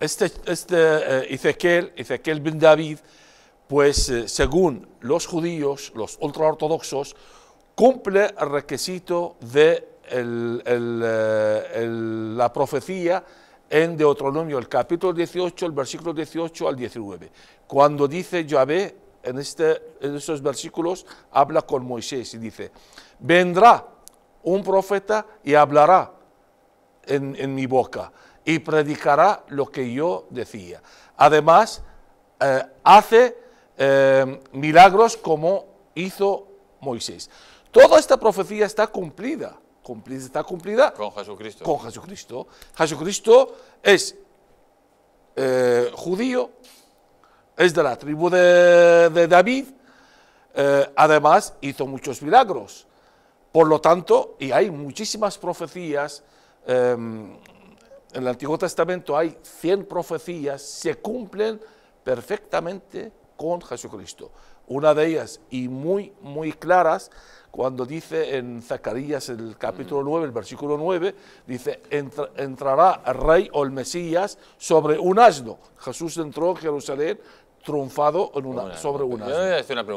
Este, este eh, Ezequiel, Ezequiel ben David, pues eh, según los judíos, los ultraortodoxos, cumple el requisito de eh, la profecía en Deuteronomio, el capítulo 18, el versículo 18 al 19. Cuando dice Yahvé, en, este, en versículos, habla con Moisés y dice, vendrá un profeta y hablará en, mi boca y predicará lo que yo decía. Además, eh, hace eh, milagros como hizo Moisés. Toda esta profecía está cumplida, cumplida está cumplida con Jesucristo. Con Jesucristo. Jesucristo es eh, judío, es de la tribu de, de David, además hizo muchos milagros. Por lo tanto, y hay muchísimas profecías Em, en el Antiguo Testamento hay 100 profecías, se cumplen perfectamente con Jesucristo. Una de ellas, y muy, muy claras, cuando dice en Zacarías el capítulo 9, el versículo 9, dice, entrará el rey o el Mesías sobre un asno. Jesús entró en Jerusalén triunfado sobre un asno. una pregunta.